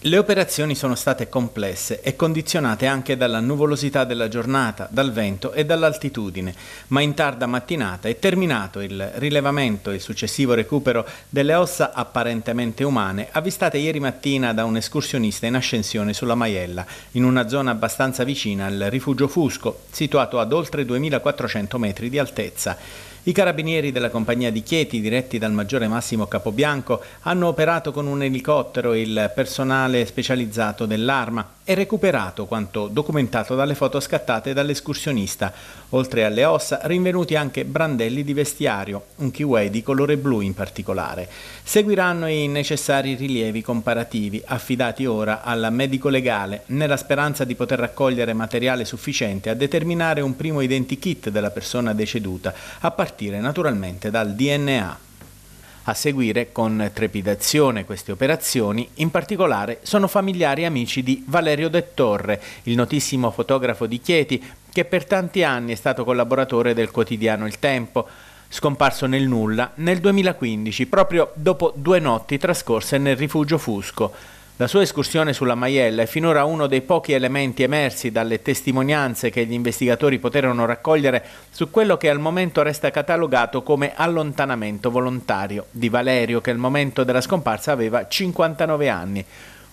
Le operazioni sono state complesse e condizionate anche dalla nuvolosità della giornata, dal vento e dall'altitudine, ma in tarda mattinata è terminato il rilevamento e il successivo recupero delle ossa apparentemente umane avvistate ieri mattina da un escursionista in ascensione sulla Maiella, in una zona abbastanza vicina al rifugio Fusco, situato ad oltre 2400 metri di altezza. I carabinieri della compagnia di Chieti, diretti dal maggiore Massimo Capobianco, hanno operato con un elicottero e il personale Tribunale Specializzato dell'Arma e recuperato quanto documentato dalle foto scattate dall'escursionista. Oltre alle ossa, rinvenuti anche brandelli di vestiario, un kiwi di colore blu in particolare. Seguiranno i necessari rilievi comparativi, affidati ora al medico legale, nella speranza di poter raccogliere materiale sufficiente a determinare un primo identikit della persona deceduta, a partire naturalmente dal DNA. A seguire con trepidazione queste operazioni, in particolare sono familiari e amici di Valerio De Torre, il notissimo fotografo di Chieti, che per tanti anni è stato collaboratore del quotidiano Il Tempo, scomparso nel nulla nel 2015, proprio dopo due notti trascorse nel rifugio Fusco. La sua escursione sulla Maiella è finora uno dei pochi elementi emersi dalle testimonianze che gli investigatori poterono raccogliere su quello che al momento resta catalogato come allontanamento volontario di Valerio, che al momento della scomparsa aveva 59 anni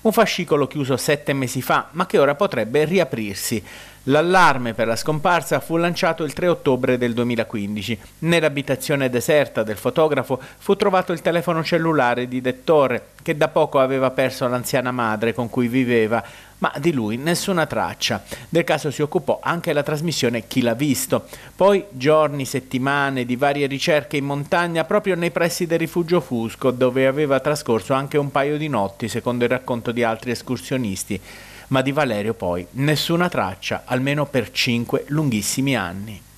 un fascicolo chiuso sette mesi fa, ma che ora potrebbe riaprirsi. L'allarme per la scomparsa fu lanciato il 3 ottobre del 2015. Nell'abitazione deserta del fotografo fu trovato il telefono cellulare di Dettore, che da poco aveva perso l'anziana madre con cui viveva ma di lui nessuna traccia. Del caso si occupò anche la trasmissione Chi l'ha visto. Poi giorni, settimane di varie ricerche in montagna proprio nei pressi del rifugio Fusco, dove aveva trascorso anche un paio di notti, secondo il racconto di altri escursionisti. Ma di Valerio poi nessuna traccia, almeno per cinque lunghissimi anni.